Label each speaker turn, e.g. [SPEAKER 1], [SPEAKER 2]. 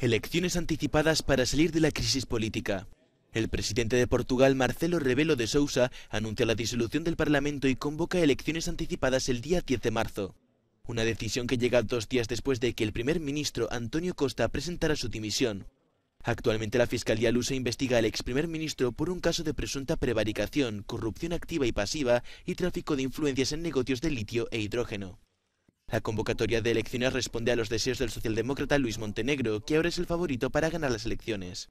[SPEAKER 1] Elecciones anticipadas para salir de la crisis política. El presidente de Portugal, Marcelo Rebelo de Sousa, anuncia la disolución del Parlamento y convoca elecciones anticipadas el día 10 de marzo. Una decisión que llega dos días después de que el primer ministro Antonio Costa presentara su dimisión. Actualmente la Fiscalía Lusa investiga al ex primer ministro por un caso de presunta prevaricación, corrupción activa y pasiva y tráfico de influencias en negocios de litio e hidrógeno. La convocatoria de elecciones responde a los deseos del socialdemócrata Luis Montenegro, que ahora es el favorito para ganar las elecciones.